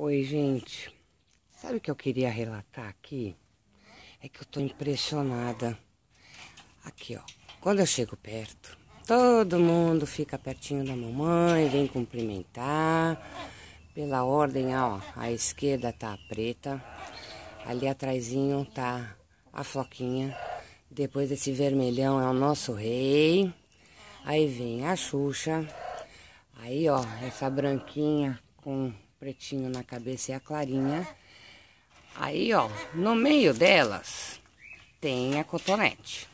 Oi, gente. Sabe o que eu queria relatar aqui? É que eu tô impressionada. Aqui, ó. Quando eu chego perto, todo mundo fica pertinho da mamãe, vem cumprimentar. Pela ordem, ó, à esquerda tá a preta. Ali atrasinho tá a floquinha. Depois desse vermelhão é o nosso rei. Aí vem a Xuxa. Aí, ó, essa branquinha com pretinho na cabeça e a clarinha. Aí, ó, no meio delas tem a cotonete.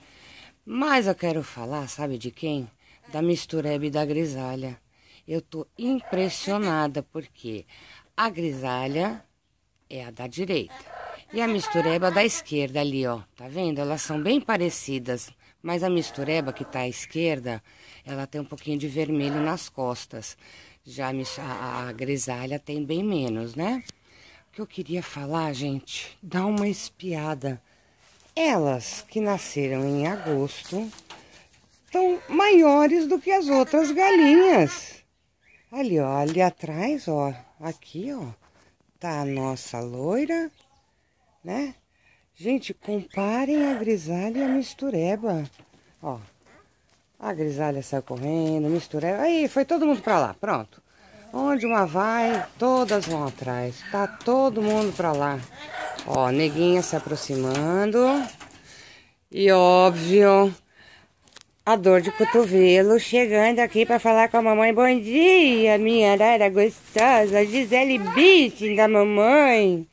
Mas eu quero falar, sabe de quem? Da mistureba e da grisalha. Eu tô impressionada porque a grisalha é a da direita e a mistureba da esquerda ali, ó. Tá vendo? Elas são bem parecidas, mas a mistureba que tá à esquerda, ela tem um pouquinho de vermelho nas costas. Já a, a grisalha tem bem menos, né? O que eu queria falar, gente, dá uma espiada. Elas que nasceram em agosto estão maiores do que as outras galinhas. Ali, ó, ali atrás, ó, aqui, ó, tá a nossa loira, né? Gente, comparem a grisalha e a mistureba, ó. A grisalha saiu correndo, misturei. Aí, foi todo mundo pra lá, pronto. Onde uma vai, todas vão atrás. Tá todo mundo pra lá. Ó, neguinha se aproximando. E óbvio, a dor de cotovelo chegando aqui pra falar com a mamãe. Bom dia, minha arara gostosa, Gisele Beating da mamãe.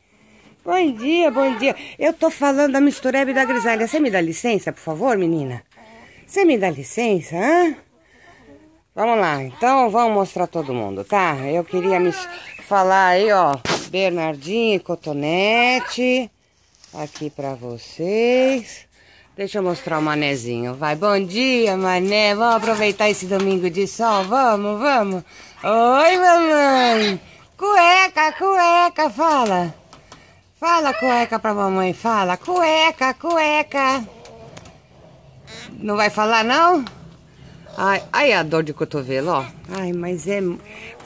Bom dia, bom dia. Eu tô falando da mistureba e da grisalha. Você me dá licença, por favor, menina? Você me dá licença, hã? Vamos lá, então vamos mostrar todo mundo, tá? Eu queria me falar aí, ó, Bernardinho e Cotonete, aqui pra vocês. Deixa eu mostrar o manézinho, vai. Bom dia, mané, vamos aproveitar esse domingo de sol, vamos, vamos. Oi, mamãe. Cueca, cueca, fala. Fala, cueca pra mamãe, fala. Cueca, cueca. Não vai falar, não? Ai, ai, é a dor de cotovelo, ó. Ai, mas é...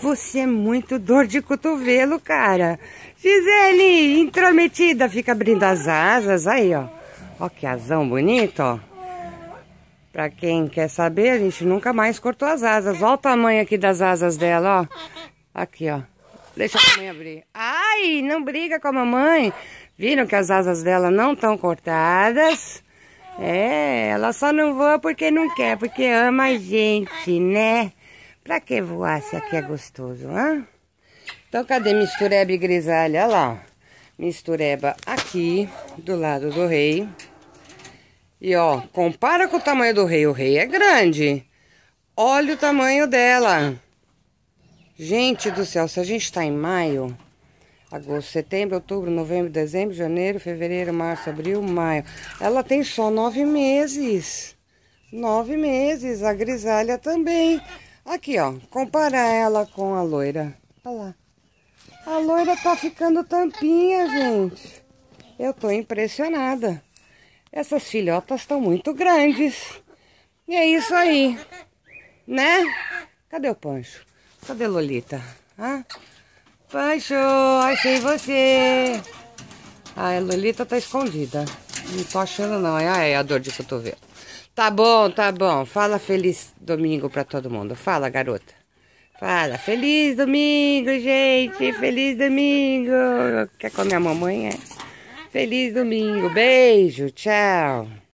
Você é muito dor de cotovelo, cara. Gisele, intrometida, fica abrindo as asas. Aí, ó. Ó que asão bonito, ó. Pra quem quer saber, a gente nunca mais cortou as asas. Olha o tamanho aqui das asas dela, ó. Aqui, ó. Deixa a mamãe abrir. Ai, não briga com a mamãe. Viram que as asas dela não estão cortadas. É, ela só não voa porque não quer, porque ama a gente, né? Pra que voar se aqui é gostoso, hã? Então, cadê mistureba e grisalha? Olha lá, Mistureba aqui, do lado do rei. E, ó, compara com o tamanho do rei. O rei é grande. Olha o tamanho dela. Gente do céu, se a gente tá em maio, agosto, setembro, outubro, novembro, dezembro, janeiro, fevereiro, março, abril, maio. Ela tem só nove meses. Nove meses. A grisalha também. Aqui, ó. comparar ela com a loira. Olha lá. A loira tá ficando tampinha, gente. Eu tô impressionada. Essas filhotas estão muito grandes. E é isso aí. Né? Cadê o Pancho? Cadê Lolita? Ah? Pancho, achei você. Ah, a Lolita tá escondida. Não tô achando não. Ah, é a dor de cotovelo. Tá bom, tá bom. Fala feliz domingo pra todo mundo. Fala, garota. Fala, feliz domingo, gente. Feliz domingo. Quer comer a mamãe? É? Feliz domingo. Beijo, tchau.